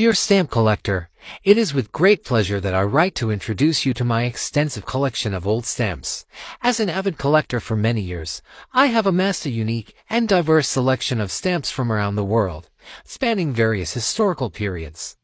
Dear Stamp Collector, it is with great pleasure that I write to introduce you to my extensive collection of old stamps. As an avid collector for many years, I have amassed a unique and diverse selection of stamps from around the world, spanning various historical periods.